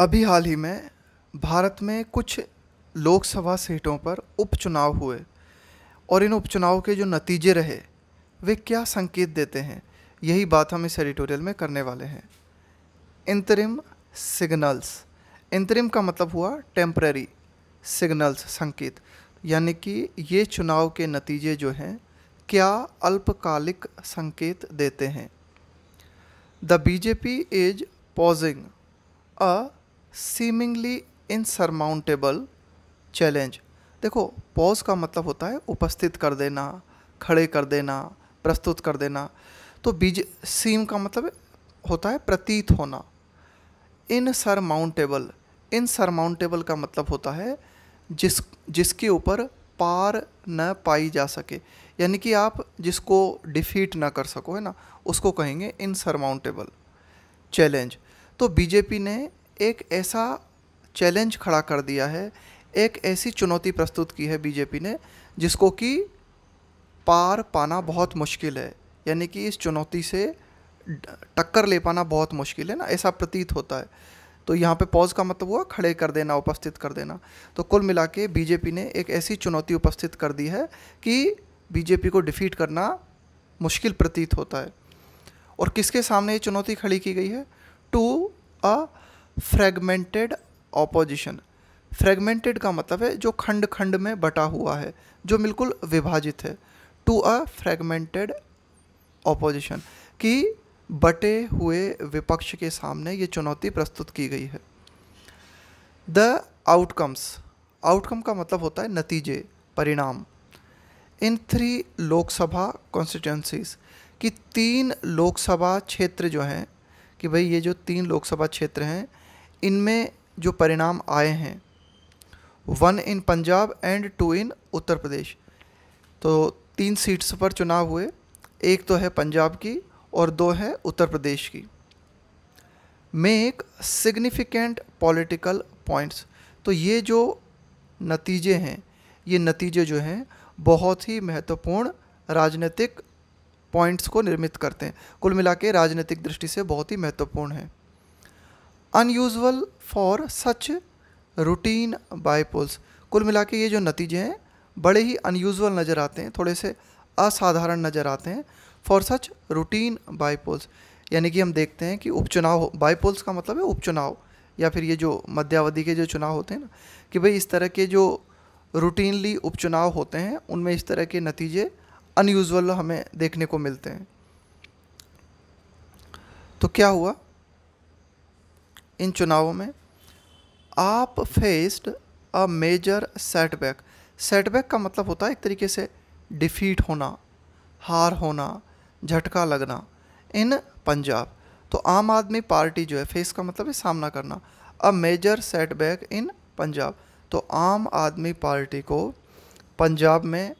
अभी हाल ही में भारत में कुछ लोकसभा सीटों पर उपचुनाव हुए और इन उपचुनाव के जो नतीजे रहे वे क्या संकेत देते हैं यही बात हम इस एडिटोरियल में करने वाले हैं इंतरिम सिग्नल्स इंतरिम का मतलब हुआ टेम्प्रेरी सिग्नल्स संकेत यानी कि ये चुनाव के नतीजे जो हैं क्या अल्पकालिक संकेत देते हैं the BJP is posing a seemingly insurmountable challenge देखो पॉज का मतलब होता है उपस्थित कर देना खड़े कर देना प्रस्तुत कर देना तो बीज सीम का मतलब होता है प्रतीत होना इनसरमाउंटेबल इनसरमाउंटेबल का मतलब होता है जिस जिसके ऊपर पार न पाई जा सके यानी कि आप जिसको डिफीट ना कर सको है ना उसको कहेंगे इनसरमाउंटेबल चैलेंज तो बीजेपी ने एक ऐसा चैलेंज खड़ा कर दिया है एक ऐसी चुनौती प्रस्तुत की है बीजेपी ने जिसको कि पार पाना बहुत मुश्किल है यानी कि इस चुनौती से टक्कर ले पाना बहुत मुश्किल है ना ऐसा प्रतीत होता है तो यहाँ पे पॉज का मतलब हुआ खड़े कर देना उपस्थित कर देना तो कुल मिला के बीजेपी ने एक ऐसी चुनौती उपस्थित कर दी है कि बीजेपी को डिफीट करना मुश्किल प्रतीत होता है और किसके सामने ये चुनौती खड़ी की गई है to a fragmented opposition fragmented का मतलब है जो खंड खंड में बटा हुआ है जो बिल्कुल विभाजित है टू अ फ्रेगमेंटेड ऑपोजिशन कि बटे हुए विपक्ष के सामने ये चुनौती प्रस्तुत की गई है द आउटकम्स आउटकम का मतलब होता है नतीजे परिणाम इन थ्री लोकसभा कॉन्स्टिट्यूंसीज कि तीन लोकसभा क्षेत्र जो हैं कि भाई ये जो तीन लोकसभा क्षेत्र हैं इनमें जो परिणाम आए हैं one in Punjab and two in Uttar Pradesh तो तीन सीट्स पर चुनाव हुए एक तो है पंजाब की और दो है उत्तर प्रदेश की मेक सिग्निफिकेंट पॉलिटिकल पॉइंट्स तो ये जो नतीजे हैं ये नतीजे जो हैं बहुत ही महत्वपूर्ण राजनीतिक पॉइंट्स को निर्मित करते हैं कुल मिला के राजनीतिक दृष्टि से बहुत ही महत्वपूर्ण हैं unusual for such routine bypolls कुल मिला के ये जो नतीजे हैं बड़े ही अनयूजल नज़र आते हैं थोड़े से असाधारण नज़र आते हैं फॉर सच रूटीन बायपोल्स यानी कि हम देखते हैं कि उपचुनाव बायपोल्स का मतलब है उपचुनाव या फिर ये जो मध्यावधि के जो चुनाव होते हैं ना कि भाई इस तरह के जो रूटीनली उपचुनाव होते हैं उनमें इस तरह के नतीजे अनयूजल हमें देखने को मिलते हैं तो क्या हुआ इन चुनावों में आप faced a major setback setback का मतलब होता है एक तरीके से डिफीट होना हार होना झटका लगना इन पंजाब तो आम आदमी पार्टी जो है फेस का मतलब है सामना करना a major setback in Punjab तो आम आदमी पार्टी को पंजाब में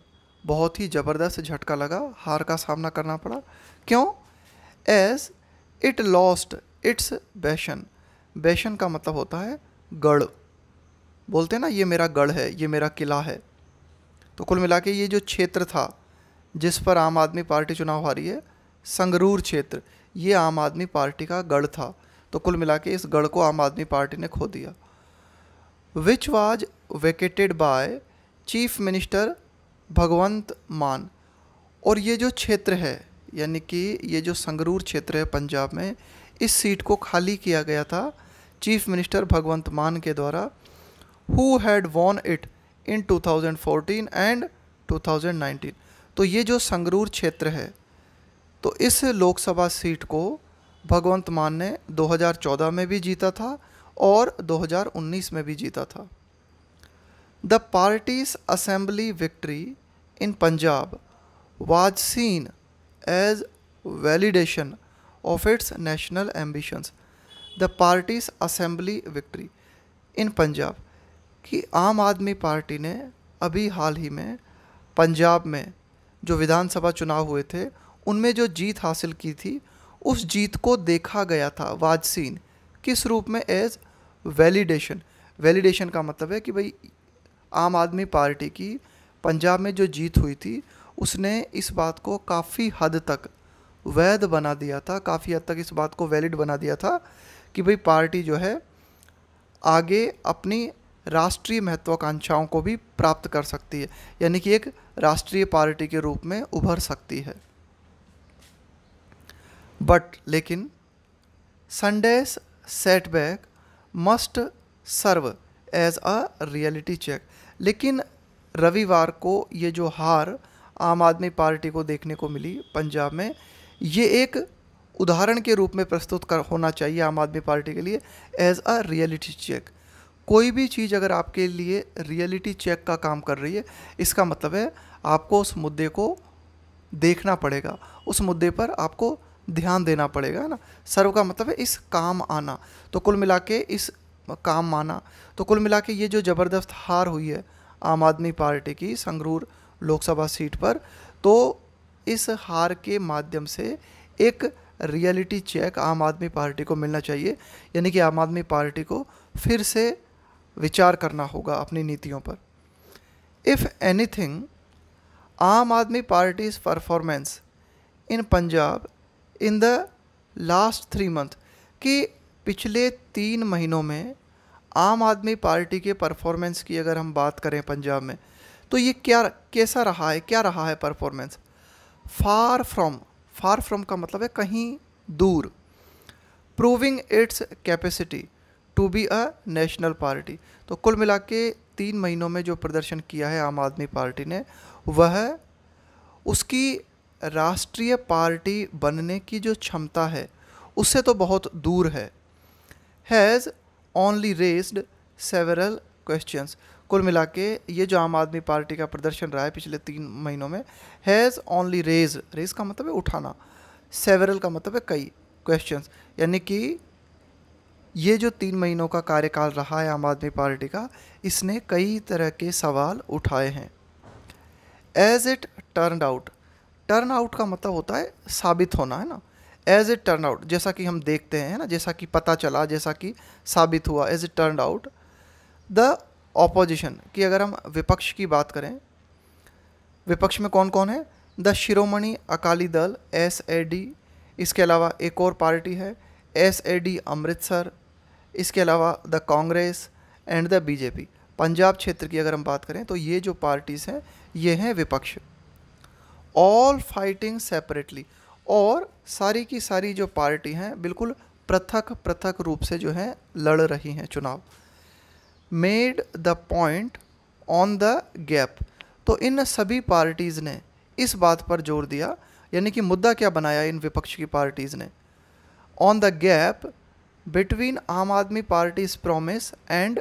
बहुत ही ज़बरदस्त झटका लगा हार का सामना करना पड़ा क्यों as it lost its bastion bastion का मतलब होता है गढ़ बोलते हैं ना ये मेरा गढ़ है ये मेरा किला है तो कुल मिला के ये जो क्षेत्र था जिस पर आम आदमी पार्टी चुनाव हारी है संगरूर क्षेत्र ये आम आदमी पार्टी का गढ़ था तो कुल मिला के इस गढ़ को आम आदमी पार्टी ने खो दिया which was vacated by chief minister Bhagwant Mann और ये जो क्षेत्र है यानी कि ये जो संगरूर क्षेत्र है पंजाब में इस सीट को खाली किया गया था चीफ मिनिस्टर भगवंत मान के द्वारा who had won it in 2014 and 2019 तो ये जो संगरूर क्षेत्र है तो इस लोकसभा सीट को भगवंत मान ने 2014 में भी जीता था और 2019 में भी जीता था the party's assembly victory in Punjab was seen as validation of its national ambitions. The party's assembly victory in Punjab कि आम आदमी पार्टी ने अभी हाल ही में पंजाब में जो विधानसभा चुनाव हुए थे उनमें जो जीत हासिल की थी उस जीत को देखा गया था वाजसीन किस रूप में एज वैलिडेशन वैलिडेशन का मतलब है कि भाई आम आदमी पार्टी की पंजाब में जो जीत हुई थी उसने इस बात को काफ़ी हद तक वैध बना दिया था काफ़ी हद तक इस बात को वैलिड बना दिया था कि भाई पार्टी जो है आगे अपनी राष्ट्रीय महत्वाकांक्षाओं को भी प्राप्त कर सकती है यानी कि एक राष्ट्रीय पार्टी के रूप में उभर सकती है बट लेकिन Sunday's setback must serve as a reality check लेकिन रविवार को ये जो हार आम आदमी पार्टी को देखने को मिली पंजाब में ये एक उदाहरण के रूप में प्रस्तुत कर होना चाहिए आम आदमी पार्टी के लिए एज अ रियलिटी चेक कोई भी चीज़ अगर आपके लिए रियलिटी चेक का काम कर रही है इसका मतलब है आपको उस मुद्दे को देखना पड़ेगा उस मुद्दे पर आपको ध्यान देना पड़ेगा है ना सर्व का मतलब है इस काम आना तो कुल मिला के इस काम माना तो कुल मिला के ये जो ज़बरदस्त हार हुई है आम आदमी पार्टी की संगरूर लोकसभा सीट पर तो इस हार के माध्यम से एक रियलिटी चेक आम आदमी पार्टी को मिलना चाहिए यानी कि आम आदमी पार्टी को फिर से विचार करना होगा अपनी नीतियों पर if anything Aam Aadmi party's performance in Punjab in the last three month कि पिछले तीन महीनों में आम आदमी पार्टी के परफॉर्मेंस की अगर हम बात करें पंजाब में तो ये क्या कैसा रहा है क्या रहा है performance far from far from का मतलब है कहीं दूर proving its capacity to be a national party तो कुल मिला के तीन महीनों में जो प्रदर्शन किया है आम आदमी पार्टी ने वह उसकी राष्ट्रीय पार्टी बनने की जो क्षमता है उससे तो बहुत दूर है has only raised several questions कुल मिला के ये जो आम आदमी पार्टी का प्रदर्शन रहा है पिछले तीन महीनों में हैज़ ओनली रेज रेज का मतलब है उठाना सेवरल का मतलब है कई क्वेश्चंस यानी कि ये जो तीन महीनों का कार्यकाल रहा है आम आदमी पार्टी का इसने कई तरह के सवाल उठाए हैं as it turn out turn out का मतलब होता है साबित होना है ना एज ए टर्न आउट जैसा कि हम देखते हैं ना जैसा कि पता चला जैसा कि साबित हुआ as a turn out the opposition की अगर हम विपक्ष की बात करें विपक्ष में कौन कौन है द शिरोमणि अकाली दल एस ए डी इसके अलावा एक और पार्टी है एस ए डी अमृतसर इसके अलावा the Congress and the BJP Punjab क्षेत्र की अगर हम बात करें तो ये जो पार्टीज़ हैं ये हैं विपक्ष ऑल फाइटिंग सेपरेटली और सारी की सारी जो पार्टी हैं बिल्कुल पृथक पृथक रूप से जो है लड़ रही हैं चुनाव made the point on the gap तो इन सभी पार्टीज़ ने इस बात पर जोर दिया यानी कि मुद्दा क्या बनाया इन विपक्ष की पार्टीज़ ने ऑन द गैप बिटवीन आम Aadmi parties promise and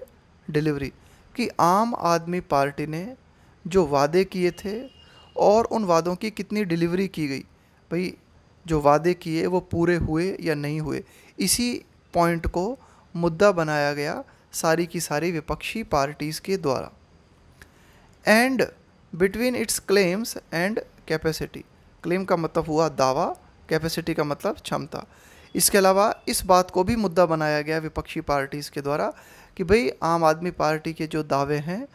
delivery कि आम आदमी पार्टी ने जो वादे किए थे और उन वादों की कितनी डिलीवरी की गई भाई जो वादे किए वो पूरे हुए या नहीं हुए इसी पॉइंट को मुद्दा बनाया गया सारी की सारी विपक्षी पार्टीज़ के द्वारा and between its claims and capacity claim का मतलब हुआ दावा कैपेसिटी का मतलब क्षमता इसके अलावा इस बात को भी मुद्दा बनाया गया विपक्षी पार्टीज़ के द्वारा कि भाई आम आदमी पार्टी के जो दावे हैं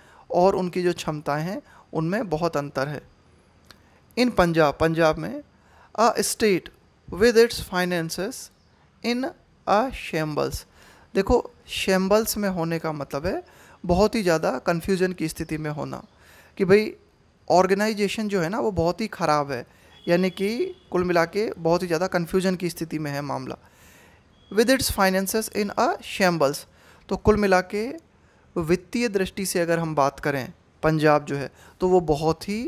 और उनकी जो क्षमताएं हैं उनमें बहुत अंतर है इन पंजाब पंजाब में a state with its finances in a shambles देखो शैम्बल्स में होने का मतलब है बहुत ही ज़्यादा कन्फ्यूजन की स्थिति में होना कि भाई ऑर्गेनाइजेशन जो है ना वो बहुत ही ख़राब है यानी कि कुल मिला के बहुत ही ज़्यादा कन्फ्यूजन की स्थिति में है मामला with its finances in a shambles तो कुल मिला के वित्तीय दृष्टि से अगर हम बात करें पंजाब जो है तो वो बहुत ही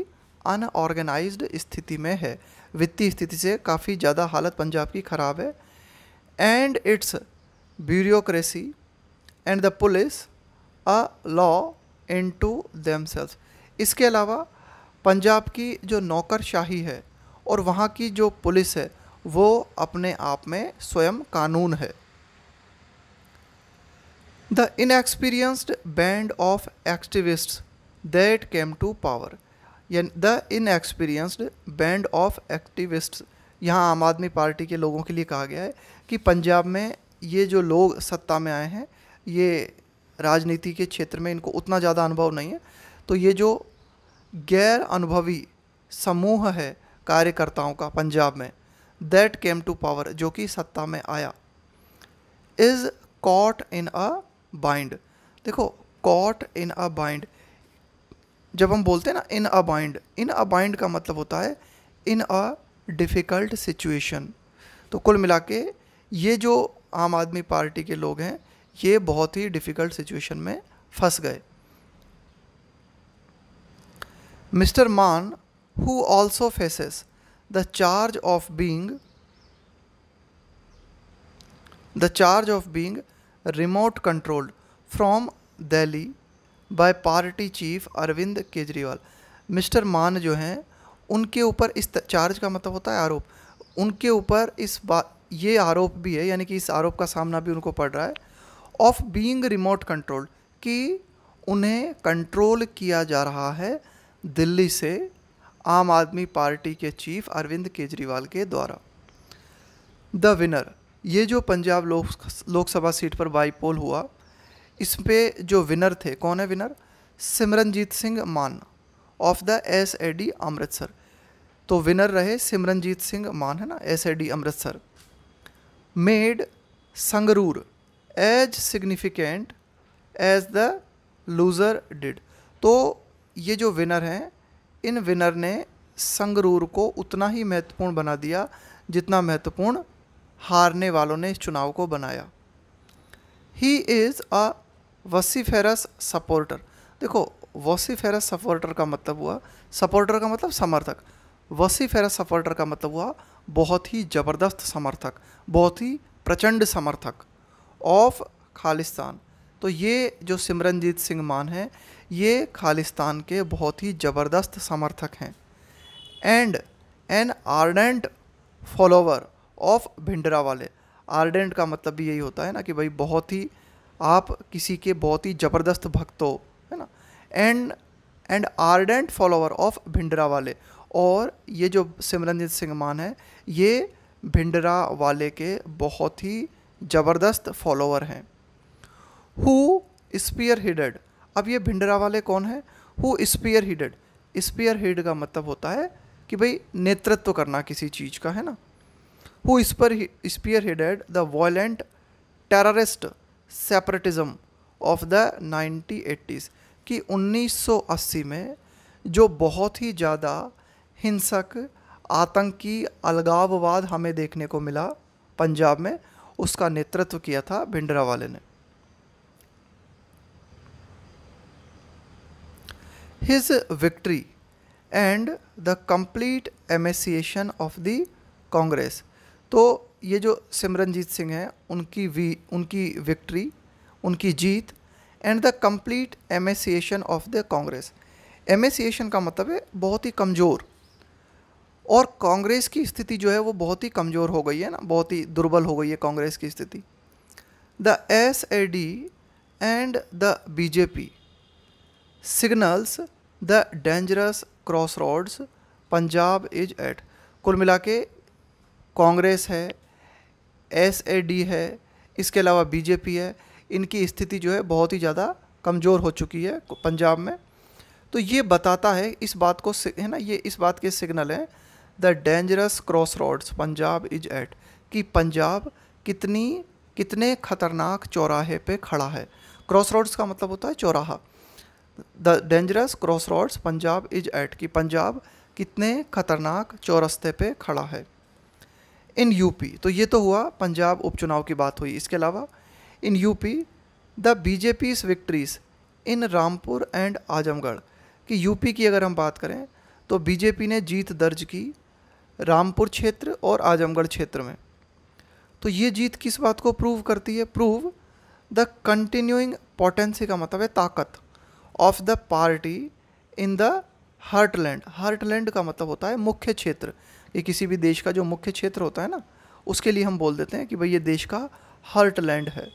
अनऑर्गेनाइज स्थिति में है वित्तीय स्थिति से काफ़ी ज़्यादा हालत पंजाब की ख़राब है and its bureaucracy and the police a law into themselves इसके अलावा पंजाब की जो नौकरशाही है और वहाँ की जो पुलिस है वो अपने आप में स्वयं कानून है the inexperienced band of activists that came to power the inexperienced band of activists यहाँ आम आदमी पार्टी के लोगों के लिए कहा गया है कि पंजाब में ये जो लोग सत्ता में आए हैं ये राजनीति के क्षेत्र में इनको उतना ज़्यादा अनुभव नहीं है तो ये जो गैर अनुभवी समूह है कार्यकर्ताओं का पंजाब में दैट केम टू पावर जो कि सत्ता में आया is caught in a bind देखो कॉट इन अ बाइंड जब हम बोलते हैं ना इन a bind in a bind का मतलब होता है इन अ डिफ़िकल्ट सिचुएशन तो कुल मिला के ये जो आम आदमी पार्टी के लोग हैं ये बहुत ही डिफ़िकल्ट सिचुएशन में फंस गए mister Mann who also faces the charge of being the charge of being remote controlled from Delhi by party chief Arvind Kejriwal mister Mann जो हैं उनके ऊपर इस चार्ज का मतलब होता है आरोप उनके ऊपर इस बात ये आरोप भी है यानी कि इस आरोप का सामना भी उनको पड़ रहा है ऑफ बीइंग रिमोट कंट्रोल्ड कि उन्हें कंट्रोल किया जा रहा है दिल्ली से आम आदमी पार्टी के चीफ अरविंद केजरीवाल के द्वारा द विनर ये जो पंजाब लोक लोकसभा सीट पर बाईपोल हुआ इस पे जो विनर थे कौन है winner Simranjeet Singh Mann of the S A D Amritsar तो विनर रहे सिमरनजीत सिंह मान है ना S A D Amritsar made Sangarur as significant as the loser did. तो ये जो विनर हैं इन विनर ने संगरूर को उतना ही महत्वपूर्ण बना दिया जितना महत्वपूर्ण हारने वालों ने इस चुनाव को बनाया ही इज़ अ वसीफेरस सपोर्टर देखो वसीफेरस सपोर्टर का मतलब हुआ सपोर्टर का मतलब समर्थक वसीफेरस सपोर्टर का मतलब हुआ बहुत ही ज़बरदस्त समर्थक बहुत ही प्रचंड समर्थक ऑफ खालिस्तान तो ये जो सिमरनजीत सिंह मान हैं ये खालिस्तान के बहुत ही ज़बरदस्त समर्थक हैं and an ardent follower of Bhindranwale ardent का मतलब भी यही होता है ना कि भाई बहुत ही आप किसी के बहुत ही ज़बरदस्त भक्त हो है ना and and ardent follower of Bhindranwale और ये जो सिमरनजीत सिंह मान है ये भिंडरा वाले के बहुत ही ज़बरदस्त फॉलोअर हैं हु स्पीयर हिडेड अब ये भिंडरा वाले कौन है who spearheaded spearhead का मतलब होता है कि भाई नेतृत्व करना किसी चीज़ का है ना who spur spearheaded the violent terrorist separatism of the nineteen eighties कि 1980 में जो बहुत ही ज़्यादा हिंसक आतंकी अलगाववाद हमें देखने को मिला पंजाब में उसका नेतृत्व किया था भिंडरा वाले ने his victory and the complete emasculation of the Congress तो ये जो सिमरनजीत सिंह हैं उनकी वी उनकी विक्ट्री उनकी जीत and the complete emasculation of the Congress emasculation का मतलब है बहुत ही कमज़ोर और कांग्रेस की स्थिति जो है वो बहुत ही कमज़ोर हो गई है ना बहुत ही दुर्बल हो गई है कांग्रेस की स्थिति the S A D and the BJP signals the dangerous crossroads Punjab is at कुल मिला के कांग्रेस है एस ए डी है इसके अलावा बीजेपी है इनकी स्थिति जो है बहुत ही ज़्यादा कमज़ोर हो चुकी है पंजाब में तो ये बताता है इस बात को है ना ये इस बात के सिग्नल हैं the dangerous crossroads Punjab is at कि पंजाब कितनी कितने खतरनाक चौराहे पे खड़ा है क्रॉस रोड्स का मतलब होता है चौराहा the dangerous crossroads Punjab is at कि पंजाब कितने खतरनाक चौरस्ते पे खड़ा है इन यूपी तो ये तो हुआ पंजाब उपचुनाव की बात हुई इसके अलावा in UP the BJP's victories in Rampur and Azamgarh कि यूपी की अगर हम बात करें तो बीजेपी ने जीत दर्ज की रामपुर क्षेत्र और आजमगढ़ क्षेत्र में तो ये जीत किस बात को प्रूव करती है प्रूव द कंटिन्यूइंग पोटेंसी का मतलब है ताकत of the party in the heartland heartland का मतलब होता है मुख्य क्षेत्र ये किसी भी देश का जो मुख्य क्षेत्र होता है ना उसके लिए हम बोल देते हैं कि भाई ये देश का हार्टलैंड है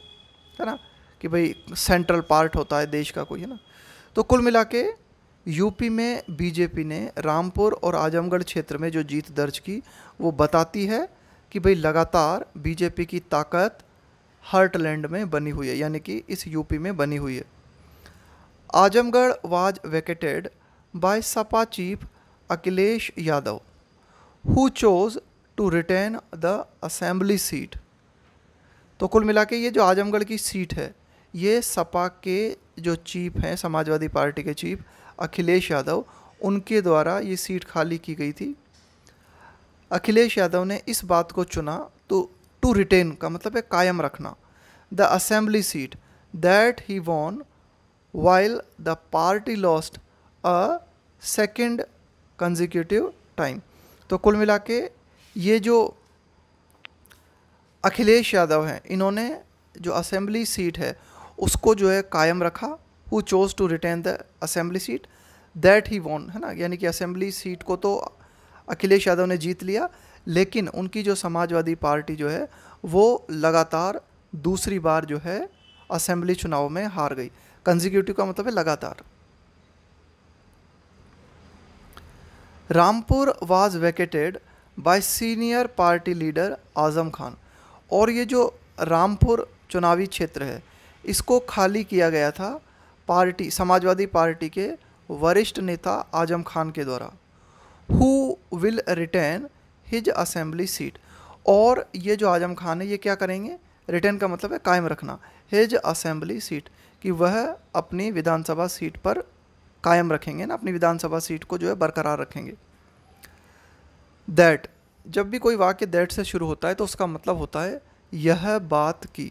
है ना कि भाई सेंट्रल पार्ट होता है देश का कोई है ना तो कुल मिला के यूपी में बीजेपी ने रामपुर और आजमगढ़ क्षेत्र में जो जीत दर्ज की वो बताती है कि भाई लगातार बीजेपी की ताकत हर्टलैंड में बनी हुई है यानी कि इस यूपी में बनी हुई है Azamgarh was vacated by Sapa chief Akhilesh Yadav who chose to retain the assembly seat तो कुल मिला के ये जो आजमगढ़ की सीट है ये सपा के जो चीफ हैं समाजवादी पार्टी के चीफ अखिलेश यादव उनके द्वारा ये सीट खाली की गई थी अखिलेश यादव ने इस बात को चुना तो टू रिटेन का मतलब है कायम रखना the assembly seat that he won while the party lost a second consecutive time तो कुल मिला के ये जो अखिलेश यादव हैं इन्होंने जो असेंबली सीट है उसको जो है कायम रखा who chose to retain the assembly seat that he won है ना यानी कि असेंबली सीट को तो अखिलेश यादव ने जीत लिया लेकिन उनकी जो समाजवादी पार्टी जो है वो लगातार दूसरी बार जो है असेंबली चुनाव में हार गई कंजिक्यूटिव का मतलब है लगातार Rampur was vacated by senior party leader Azam Khan और ये जो रामपुर चुनावी क्षेत्र है इसको खाली किया गया था पार्टी समाजवादी पार्टी के वरिष्ठ नेता आजम खान के द्वारा who will return his assembly seat और ये जो आजम खान है ये क्या करेंगे रिटर्न का मतलब है कायम रखना हिज असेंबली सीट कि वह अपनी विधानसभा सीट पर कायम रखेंगे ना अपनी विधानसभा सीट को जो है बरकरार रखेंगे दैट जब भी कोई वाक्य दैट से शुरू होता है तो उसका मतलब होता है यह बात की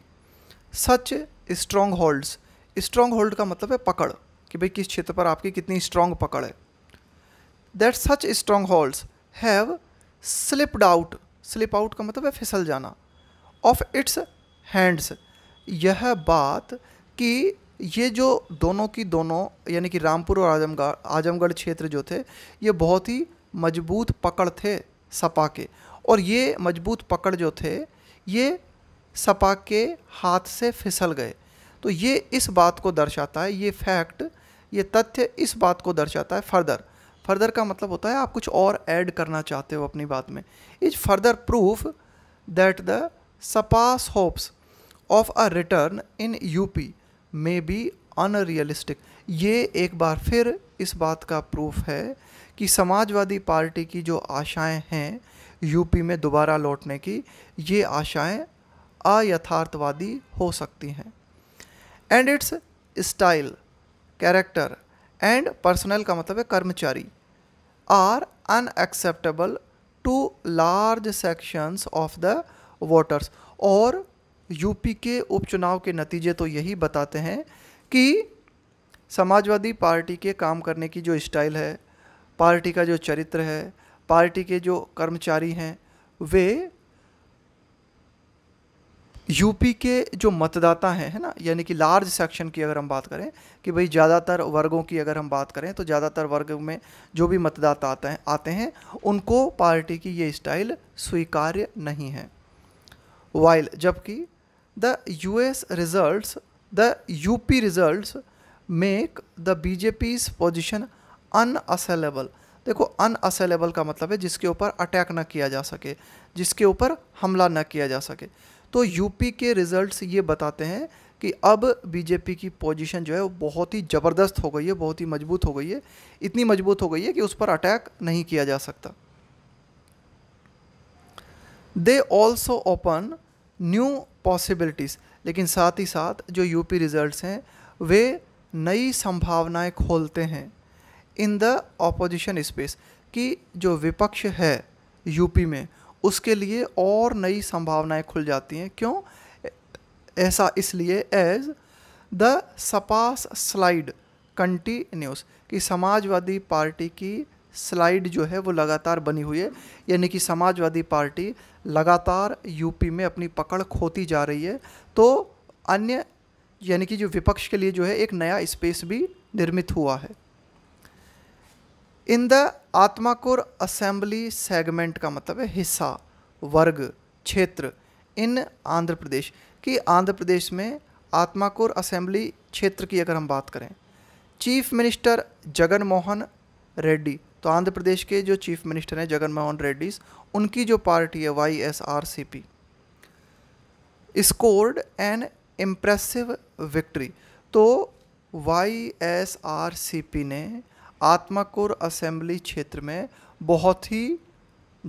such strongholds stronghold का मतलब है पकड़ कि भाई किस क्षेत्र पर आपकी कितनी स्ट्रॉन्ग पकड़ है that such strongholds have slipped out slip out का मतलब है फिसल जाना ऑफ इट्स हैंड्स यह बात कि ये जो दोनों की दोनों यानी कि रामपुर और आजमगढ़ आजमगढ़ क्षेत्र जो थे ये बहुत ही मजबूत पकड़ थे सपा के और ये मजबूत पकड़ जो थे ये सपा के हाथ से फिसल गए तो ये इस बात को दर्शाता है ये फैक्ट ये तथ्य इस बात को दर्शाता है फर्दर फर्दर का मतलब होता है आप कुछ और ऐड करना चाहते हो अपनी बात में is further proof that the Sapa's hopes of a return in UP may be unrealistic ये एक बार फिर इस बात का प्रूफ है कि समाजवादी पार्टी की जो आशाएं हैं यूपी में दोबारा लौटने की ये आशाएं अयथार्थवादी हो सकती हैं and its style character and personnel का मतलब है कर्मचारी are unacceptable to large sections of the voters और यूपी के उपचुनाव के नतीजे तो यही बताते हैं कि समाजवादी पार्टी के काम करने की जो स्टाइल है पार्टी का जो चरित्र है पार्टी के जो कर्मचारी हैं वे यूपी के जो मतदाता हैं है ना यानी कि लार्ज सेक्शन की अगर हम बात करें कि भाई ज़्यादातर वर्गों की अगर हम बात करें तो ज़्यादातर वर्ग में जो भी मतदाता आते हैं आते हैं उनको पार्टी की ये स्टाइल स्वीकार्य नहीं है वाइल जबकि the U S results the UP results make the BJP position unassailable देखो अनअसेलेबल का मतलब है जिसके ऊपर अटैक ना किया जा सके जिसके ऊपर हमला ना किया जा सके तो यूपी के रिज़ल्ट ये बताते हैं कि अब बीजेपी की पोजीशन जो है वो बहुत ही ज़बरदस्त हो गई है बहुत ही मजबूत हो गई है इतनी मजबूत हो गई है कि उस पर अटैक नहीं किया जा सकता they also open new possibilities लेकिन साथ ही साथ जो यूपी रिजल्ट्स हैं वे नई संभावनाएं खोलते हैं इन द ऑपोजिशन स्पेस कि जो विपक्ष है यूपी में उसके लिए और नई संभावनाएं खुल जाती हैं क्यों ऐसा इसलिए as the Sapa's slide continues कि समाजवादी पार्टी की स्लाइड जो है वो लगातार बनी हुई है यानी कि समाजवादी पार्टी लगातार यूपी में अपनी पकड़ खोती जा रही है तो अन्य यानी कि जो विपक्ष के लिए जो है एक नया स्पेस भी निर्मित हुआ है in the Atmakur assembly segment का मतलब है हिस्सा वर्ग क्षेत्र इन आंध्र प्रदेश कि आंध्र प्रदेश में आत्माकुर असेंबली क्षेत्र की अगर हम बात करें चीफ मिनिस्टर जगन मोहन रेड्डी तो आंध्र प्रदेश के जो चीफ मिनिस्टर हैं जगन मोहन रेड्डीज उनकी जो पार्टी है Y S R C P scored an impressive victory तो Y S R C P ने आत्माकुर असेंबली क्षेत्र में बहुत ही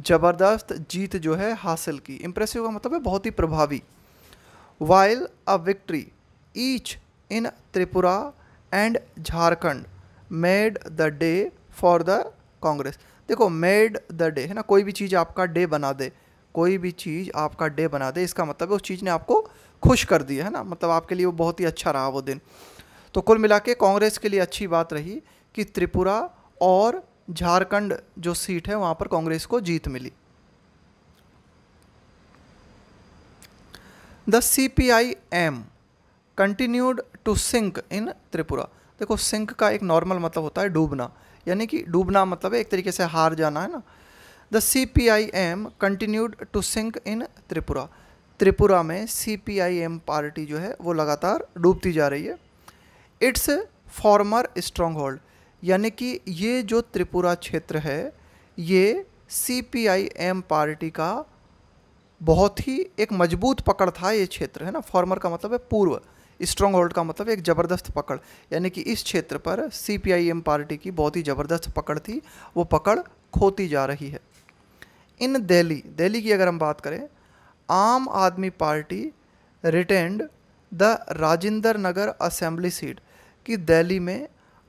ज़बरदस्त जीत जो है हासिल की इम्प्रेसिव का मतलब है बहुत ही प्रभावी while a victory each in Tripura and Jharkhand made the day for the Congress देखो मेड द डे है ना कोई भी चीज़ आपका डे बना दे कोई भी चीज़ आपका डे बना दे इसका मतलब है उस चीज़ ने आपको खुश कर दिया है ना मतलब आपके लिए वो बहुत ही अच्छा रहा वो दिन तो कुल मिला के कांग्रेस के लिए अच्छी बात रही कि त्रिपुरा और झारखंड जो सीट है वहां पर कांग्रेस को जीत मिली the C P I M continued to sink in Tripura देखो सिंक का एक नॉर्मल मतलब होता है डूबना यानी कि डूबना मतलब एक तरीके से हार जाना है ना the C P I M continued to sink in Tripura Tripura में C P I M party जो है वो लगातार डूबती जा रही है इट्स फॉर्मर स्ट्रॉन्ग होल्ड यानी कि ये जो त्रिपुरा क्षेत्र है ये C P I M party का बहुत ही एक मजबूत पकड़ था ये क्षेत्र है ना फॉर्मर का मतलब है पूर्व स्ट्रॉन्ग होल्ड का मतलब एक ज़बरदस्त पकड़ यानी कि इस क्षेत्र पर C P I M party की बहुत ही ज़बरदस्त पकड़ थी वो पकड़ खोती जा रही है इन दिल्ली दिल्ली की अगर हम बात करें Aam Aadmi party retained the Rajendra Nagar assembly seat कि दिल्ली में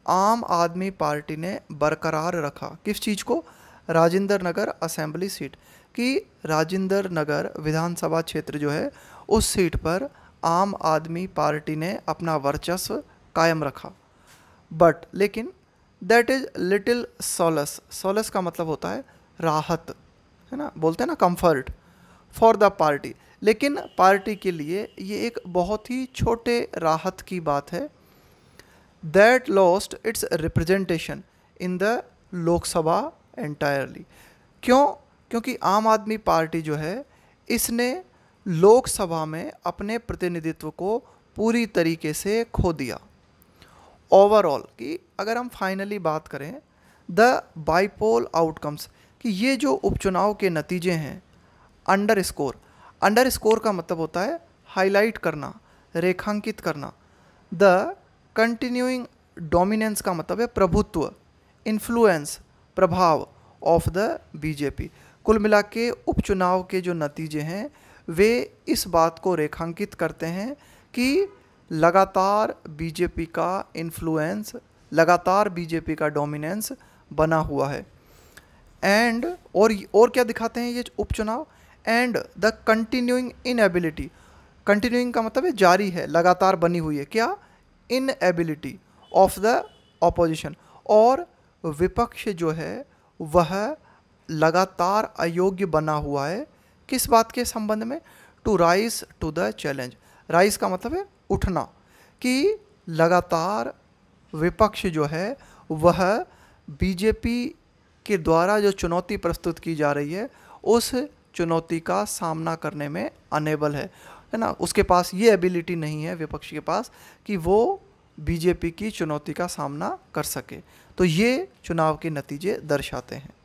आम आदमी पार्टी ने बरकरार रखा किस चीज़ को राजेंद्र नगर असेंबली सीट कि राजेंद्र नगर विधानसभा क्षेत्र जो है उस सीट पर आम आदमी पार्टी ने अपना वर्चस्व कायम रखा बट लेकिन that is little solace solace का मतलब होता है राहत है ना बोलते हैं ना कंफर्ट फॉर द पार्टी लेकिन पार्टी के लिए ये एक बहुत ही छोटे राहत की बात है that lost its representation in the Lok Sabha entirely. क्यों क्योंकि आम आदमी पार्टी जो है इसने लोकसभा में अपने प्रतिनिधित्व को पूरी तरीके से खो दिया ओवरऑल कि अगर हम फाइनली बात करें द बाईपोल आउटकम्स कि ये जो उपचुनाव के नतीजे हैं अंडर स्कोर अंडर स्कोर का मतलब होता है हाईलाइट करना रेखांकित करना द कंटिन्यूइंग डोमिनेंस का मतलब है प्रभुत्व इन्फ्लुएंस प्रभाव ऑफ द बीजेपी कुल मिला के उपचुनाव के जो नतीजे हैं वे इस बात को रेखांकित करते हैं कि लगातार बीजेपी का इन्फ्लुएंस लगातार बीजेपी का डोमिनेंस बना हुआ है एंड और और क्या दिखाते हैं ये उपचुनाव and the continuing inability continuing का मतलब है जारी है लगातार बनी हुई है क्या इनएबिलिटी ऑफ द ऑपोजिशन और विपक्ष जो है वह लगातार अयोग्य बना हुआ है किस बात के संबंध में to rise to the challenge rise का मतलब है उठना कि लगातार विपक्ष जो है वह बीजेपी के द्वारा जो चुनौती प्रस्तुत की जा रही है उस चुनौती का सामना करने में अनेबल है है ना उसके पास ये एबिलिटी नहीं है विपक्ष के पास कि वो बीजेपी की चुनौती का सामना कर सके तो ये चुनाव के नतीजे दर्शाते हैं